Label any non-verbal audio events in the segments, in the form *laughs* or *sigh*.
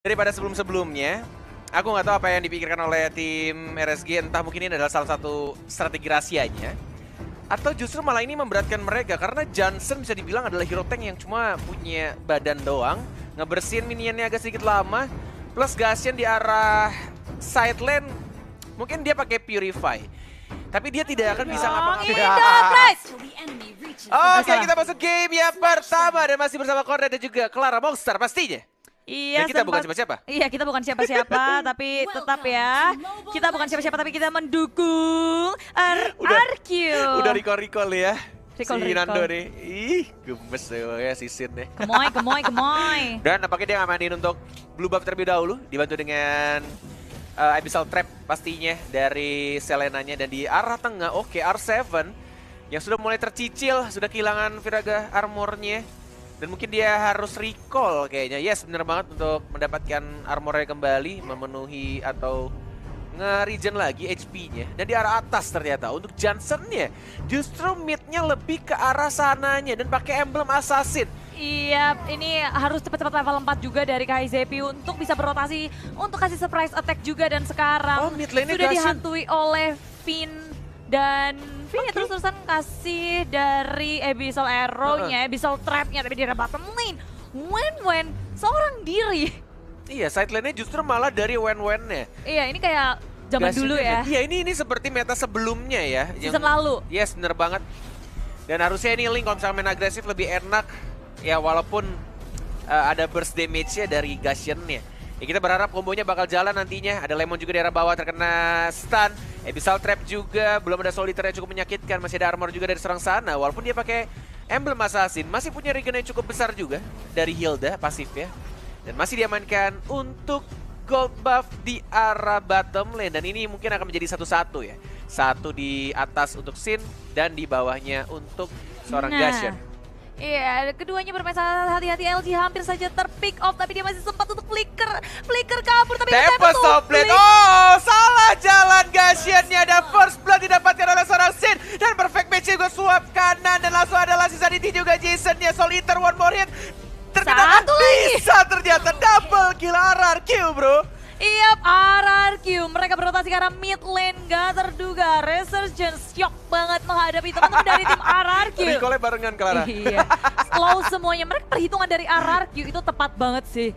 daripada sebelum-sebelumnya. Aku nggak tahu apa yang dipikirkan oleh tim RSG, entah mungkin ini adalah salah satu strategi rahasianya. Atau justru malah ini memberatkan mereka, karena Johnson bisa dibilang adalah hero tank yang cuma punya badan doang. Ngebersihin minionnya agak sedikit lama, plus Gasian di arah side lane, mungkin dia pakai Purify. Tapi dia tidak akan bisa ngapa-ngapain. Oke, kita masuk game yang pertama dan masih bersama Korda dan juga Clara Monster pastinya. Iya, Dan kita bukan siapa-siapa. Iya, kita bukan siapa-siapa, *laughs* tapi tetap ya. Kita bukan siapa-siapa, tapi kita mendukung R udah, RQ. Udah recall-recall ya. Recall, si recall. Nando nih. Ih, gemes ya, ya si Sin nih. Kemoy, kemoy, kemoy. *laughs* Dan apakah dia ngamanin untuk Blue Buff terlebih dahulu. Dibantu dengan uh, Abyssal Trap pastinya dari Selenanya. Dan di arah tengah, oke okay, R7 yang sudah mulai tercicil, sudah kehilangan Viraga armornya. Dan mungkin dia harus recall kayaknya. Yes, bener banget untuk mendapatkan armornya kembali, memenuhi atau nge-regen lagi HP-nya. Dan di arah atas ternyata. Untuk Johnson-nya justru mid-nya lebih ke arah sananya dan pakai emblem assassin. Iya, ini harus cepat-cepat level 4 juga dari KZP untuk bisa berotasi, untuk kasih surprise attack juga dan sekarang oh, sudah dihantui oleh Finn dan Vini ya, okay. terus-terusan kasih dari Abyssal eh, Arrow-nya, uh -uh. Abyssal Trap-nya, tapi dia bottom lane. Wen-Wen seorang diri. Iya, side lane-nya justru malah dari Wen-Wen-nya. Iya, ini kayak zaman Gak dulu ya. Iya, ini ini seperti meta sebelumnya ya. Season yang, lalu. Yes, bener banget. Dan harusnya ini Link kalau misalnya main agresif lebih enak. Ya, walaupun uh, ada burst damage-nya dari Gashen nya Ya, kita berharap kombonya bakal jalan nantinya. Ada Lemon juga di arah bawah terkena stun. Abyssal Trap juga, belum ada soliter yang cukup menyakitkan, masih ada armor juga dari serang sana. Walaupun dia pakai emblem assassin, masih punya regen yang cukup besar juga dari Hilda pasif ya. Dan masih diamankan untuk gold buff di arah bottom lane. Dan ini mungkin akan menjadi satu-satu ya. Satu di atas untuk Sin dan di bawahnya untuk seorang nah. Gashen. Iya, yeah, keduanya bermain sangat hati-hati. LG hampir saja terpick off, tapi dia masih sempat untuk flicker. Flicker kabur, tapi Tempo soft blade. Oh, salah jalan ini ada first blood didapatkan oleh seorang Sin. Dan perfect match gue suap kanan. Dan langsung adalah sisa DT juga Jason. Ya, soliter one more hit. Terkena Satu lagi. Bisa ternyata double kill RRQ, bro yep, iya, RRQ. Mereka berotasi karena mid lane gak terduga. Resurgence shock banget menghadapi teman-teman dari tim RRQ. *laughs* Recallnya barengan, Clara. Iya. Slow semuanya. Mereka perhitungan dari RRQ itu tepat banget sih.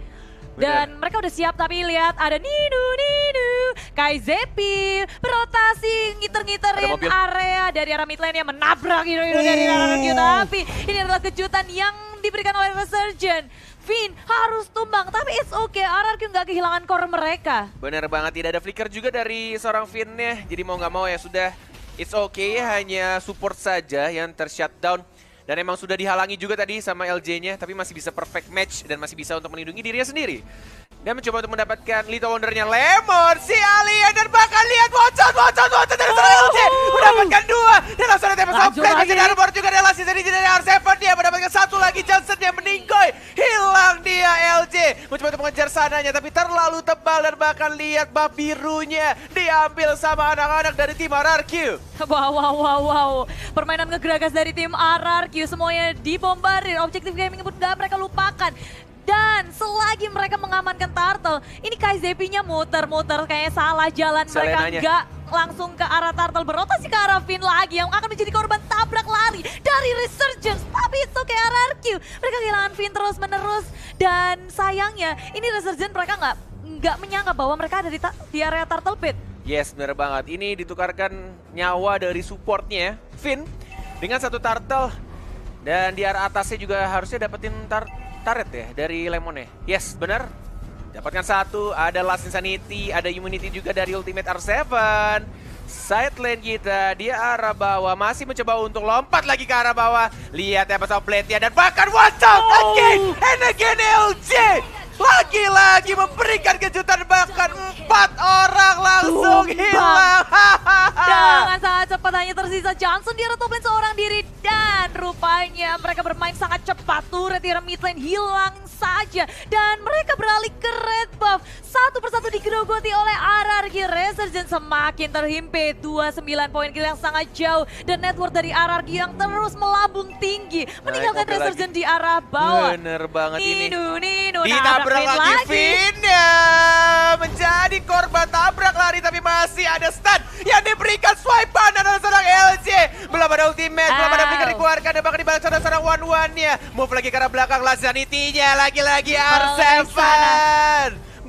Dan Bener. mereka udah siap tapi lihat ada Nidu Nidu, Kai Zepi, berotasi ngiter-ngiterin area dari arah mid lane yang menabrak Nidu Nidu dari arah oh. Tapi ini adalah kejutan yang diberikan oleh Resurgent Vin harus tumbang, tapi it's okay, RRQ nggak kehilangan core mereka. Bener banget, tidak ada flicker juga dari seorang Vin ya, jadi mau nggak mau ya sudah it's okay, hanya support saja yang ter-shutdown. Dan emang sudah dihalangi juga tadi sama LJ-nya, tapi masih bisa perfect match dan masih bisa untuk melindungi dirinya sendiri. Dan mencoba untuk mendapatkan Little Wonder-nya Lemon, si Alien, dan bahkan lihat bocor bocor bocor dari seorang LJ. Uhuh. Mendapatkan dua, dan langsung ada tempat Sampai, masih ada juga, dari Lassie, jadi dari mengejar sananya tapi terlalu tebal dan bahkan lihat bab birunya diambil sama anak-anak dari tim RRQ. *laughs* Wow, wow, wow, wow. Permainan ngegeragas dari tim RRQ semuanya dibombardir. Objektif gaming pun gak mereka lupakan. Dan selagi mereka mengamankan Turtle, ini Kaizepinya muter-muter kayaknya salah jalan mereka enggak langsung ke arah Turtle berotasi ke arah Finn lagi yang akan menjadi korban tabrak lari dari Resurgence. Tapi itu ke RRQ. Mereka kehilangan Finn terus menerus dan sayangnya ini Resurgence mereka nggak nggak menyangka bahwa mereka ada di, di area Turtle Pit. Yes, benar banget. Ini ditukarkan nyawa dari supportnya ya, Finn dengan satu Turtle dan di arah atasnya juga harusnya dapetin tar taret ya dari Lemon ya. Yes, benar. Dapatkan satu, ada Last Insanity, ada Immunity juga dari Ultimate R7. Side lane kita, dia arah bawah, masih mencoba untuk lompat lagi ke arah bawah. Lihat ya pasal plate dan bahkan watch out oh. again and again LJ. Lagi-lagi memberikan kejutan bahkan empat orang langsung hilang. *laughs* Dengan sangat cepat hanya tersisa Johnson di top seorang diri dan rupanya mereka bermain sangat cepat. Turret di mid lane hilang saja. Dan mereka beralih ke red buff. Satu persatu digerogoti oleh RRQ Resurgence semakin terhimpit. 29 poin kill yang sangat jauh. Dan network dari RRQ yang terus melambung tinggi. Nah, Meninggalkan Naik, Resurgence lagi. di arah bawah. Bener banget Nino, ini. Nino, nah, Ditabrak lagi, lagi. Vinda. Menjadi korban tabrak lari tapi masih ada stun yang diberikan swipe dan ada seorang LJ. Belum ada ultimate, belum ada pikir dikeluarkan dan bahkan dibalas one-one-nya. Move lagi ke arah belakang Lazanity-nya Lagi-lagi R7.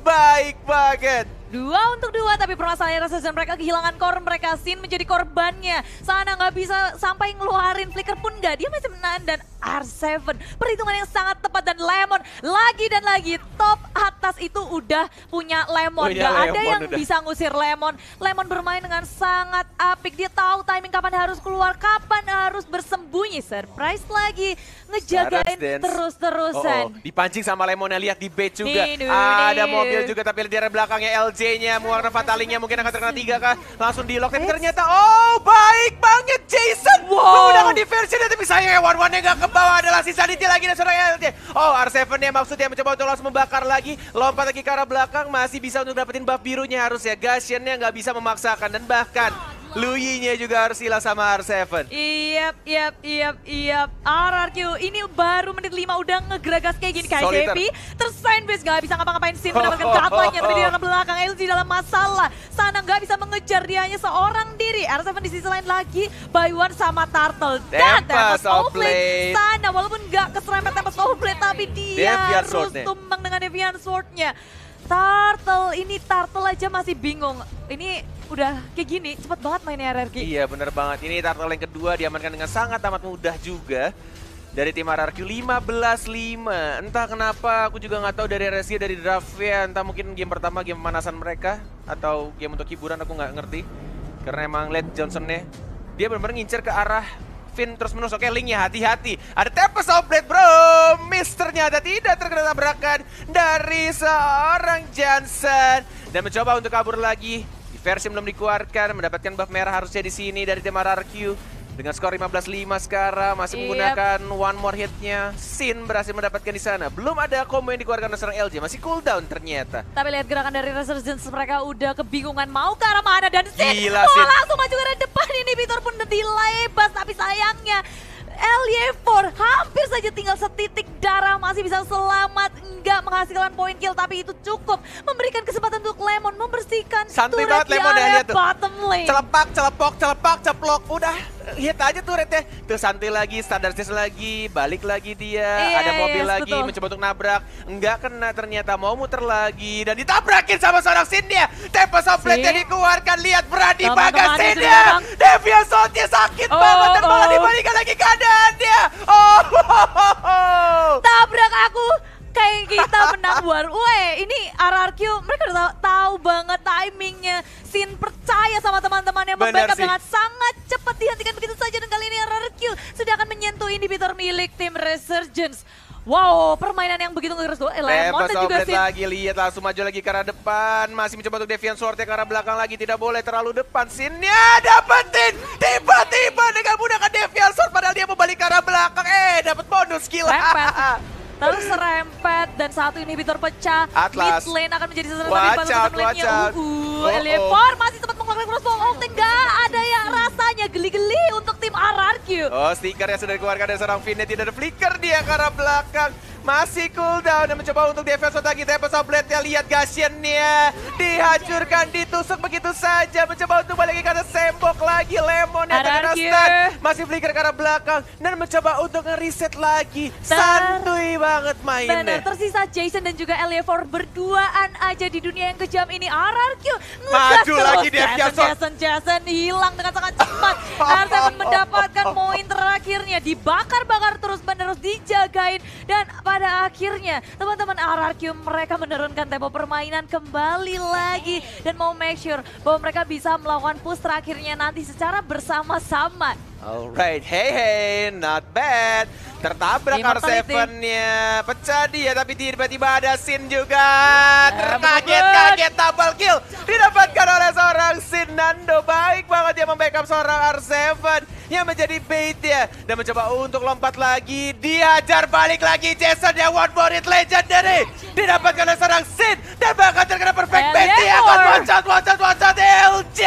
Baik banget. Dua untuk dua, tapi permasalahannya Rasazen mereka kehilangan core mereka. Sin menjadi korbannya. Sana nggak bisa sampai ngeluarin flicker pun nggak. Dia masih menahan dan R7. Perhitungan yang sangat tepat dan lewat lagi dan lagi top atas itu udah punya Lemon. punya Gak lemon ada yang udah. bisa ngusir Lemon. Lemon bermain dengan sangat apik. Dia tahu timing kapan harus keluar, kapan harus bersembunyi. Surprise lagi, ngejagain terus-terusan. Oh, oh. Dipancing sama Lemonnya, lihat di bait juga. Nih, ada mobil juga tapi di area belakangnya LJ-nya, warna Fatalinya mungkin akan terkena tiga kah. Langsung di lock, tapi ternyata oh baik banget Jason. Wow. Menggunakan diversion tapi sayangnya one-one-nya gak kebawa adalah sisa diti lagi dan seorang LJ. Oh R7-nya maksudnya mencoba untuk langsung membakar lagi. Lompat lagi ke arah belakang masih bisa untuk dapetin buff birunya harus ya. gasiannya nggak bisa memaksakan dan bahkan Luyinya juga harus hilang sama R7. Iya, iya, iya, iya. RRQ ini baru menit lima udah ngegeragas kayak gini. Kayak JP Terus base gak bisa ngapa-ngapain. Sin mendapatkan *laughs* katanya tapi di dalam belakang. LG dalam masalah. Sana gak bisa mengejar dia hanya seorang diri. R7 di sisi lain lagi. Bayuan sama Turtle. Dan Tempest Overblade. Sana walaupun nggak keserempet Tempest Overblade tapi dia harus tumbang dengan Deviant sword Turtle, ini Turtle aja masih bingung. Ini udah kayak gini, cepet banget mainnya RRQ. Iya bener banget, ini Turtle yang kedua diamankan dengan sangat amat mudah juga. Dari tim RRQ 15-5. Entah kenapa aku juga nggak tahu dari RSG dari draftnya. Entah mungkin game pertama game pemanasan mereka. Atau game untuk hiburan aku nggak ngerti. Karena emang Led Johnson-nya. Dia benar-benar ngincer ke arah Finn terus menusuk. Oke, linknya hati-hati. Ada Tempest of Blade, bro. Miss ada tidak terkena tabrakan dari seorang Johnson. Dan mencoba untuk kabur lagi. di versi belum dikeluarkan, mendapatkan buff merah harusnya di sini dari tim RRQ. Dengan skor 15-5 sekarang, masih yep. Iya. menggunakan one more Hitnya, Sin berhasil mendapatkan di sana. Belum ada combo yang dikeluarkan oleh seorang LG, masih cooldown ternyata. Tapi lihat gerakan dari Resurgence, mereka udah kebingungan mau ke arah mana. Dan Sin, Gila, Sin. langsung maju ke arah depan ini, Vitor pun delay bas, Tapi sayangnya, LY4 hampir saja tinggal setitik darah masih bisa selamat nggak menghasilkan poin kill tapi itu cukup memberikan kesempatan untuk Lemon membersihkan santai banget Lemon ya lihat tuh bottom lane. celepak celepok celepak, ceplok udah hit iya, aja tuh rednya. Terus santai lagi, standar stage lagi, balik lagi dia. Iya, ada iya, mobil iya, lagi, betul. mencoba untuk nabrak. Enggak kena ternyata, mau muter lagi. Dan ditabrakin sama seorang Sindia. Tempest of Blade dikeluarkan, lihat berani banget Sindia. Devia Soundnya sakit oh, banget dan oh. dibalikan lagi keadaan dia. Oh, oh, oh, oh. Tabrak aku kayak kita menang war. Weh, ini RRQ mereka udah tau tahu banget timingnya. Sin percaya sama teman-temannya membackup dengan milik tim Resurgence. Wow, permainan yang begitu ngeres tuh. Eh, Lemon dan juga sih. lagi, lihat langsung maju lagi ke arah depan. Masih mencoba untuk Devian Sword ya ke arah belakang lagi. Tidak boleh terlalu depan. Sinnya dapetin! Tiba-tiba dengan mudah ke Devian Sword Padahal dia mau balik ke arah belakang. Eh, dapat bonus skill. Terus *laughs* terus serempet dan satu inhibitor pecah. Atlas. Mid lane akan menjadi sasaran tapi batu lane-nya. Uh, uh, oh, oh. masih sempat mengeluarkan cross punya geli-geli untuk tim RRQ. Oh, stiker yang sudah dikeluarkan dari seorang Vinet tidak ada flicker dia ke arah belakang. Masih cooldown dan mencoba untuk defense lagi. Tempest of blade ya, lihat gashian Dihancurkan, ditusuk begitu saja. Mencoba untuk balik karena sembok lagi. Lemon yang terkena stun. Masih flicker ke belakang. Dan mencoba untuk ngereset lagi. Santuy banget mainnya. Benar, tersisa Jason dan juga Elefor berduaan aja di dunia yang kejam ini. RRQ maju lagi dia Jason, Jason. Jason, hilang dengan sangat cepat. *laughs* R7 mendapatkan poin terakhirnya. Dibakar-bakar terus-menerus, dijagain. Dan pada akhirnya teman-teman RRQ mereka menurunkan tempo permainan kembali lagi dan mau make sure bahwa mereka bisa melakukan push terakhirnya nanti secara bersama-sama. Alright, hey hey, not bad. Tertabrak R7-nya, pecah dia tapi tiba-tiba ada Sin juga. Iya, Terkaget-kaget double kill didapatkan yang menjadi baitnya. Dan mencoba untuk lompat lagi, diajar balik lagi Jason yang one more hit legendary. Didapatkan oleh seorang Sin dan bahkan terkena perfect bait. Dia akan one shot, one shot, one shot LJ.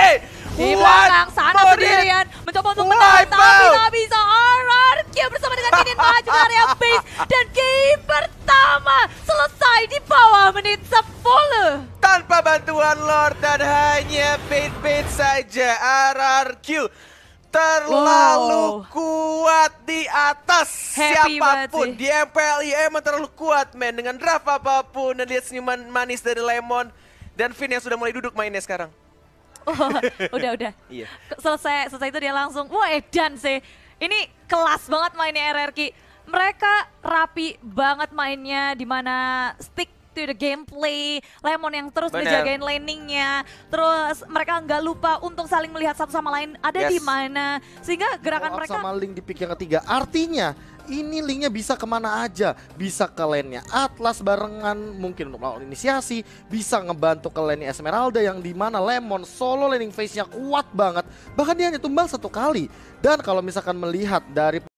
Di belakang sana sendirian, mencoba untuk menang tapi tak bisa. RRQ bersama dengan Kinin maju ke area base dan game pertama selesai di bawah menit 10. Tanpa bantuan Lord dan hanya bait-bait saja RRQ apapun. di MPL Di MPLI emang terlalu kuat men. Dengan draft apapun. Dan lihat senyuman manis dari Lemon. Dan Finn yang sudah mulai duduk mainnya sekarang. Oh, *laughs* udah udah. Iya. Selesai selesai itu dia langsung, wah edan sih. Ini kelas banget mainnya RRQ. Mereka rapi banget mainnya di mana stick itu udah gameplay, Lemon yang terus Bener. ngejagain laningnya terus mereka nggak lupa untuk saling melihat satu sama lain ada yes. di mana, sehingga gerakan mereka sama link di pick yang ketiga. Artinya ini linknya bisa kemana aja bisa ke lane-nya Atlas barengan mungkin untuk melakukan inisiasi bisa ngebantu ke lane Esmeralda yang dimana Lemon solo laning face-nya kuat banget bahkan dia hanya tumbang satu kali dan kalau misalkan melihat dari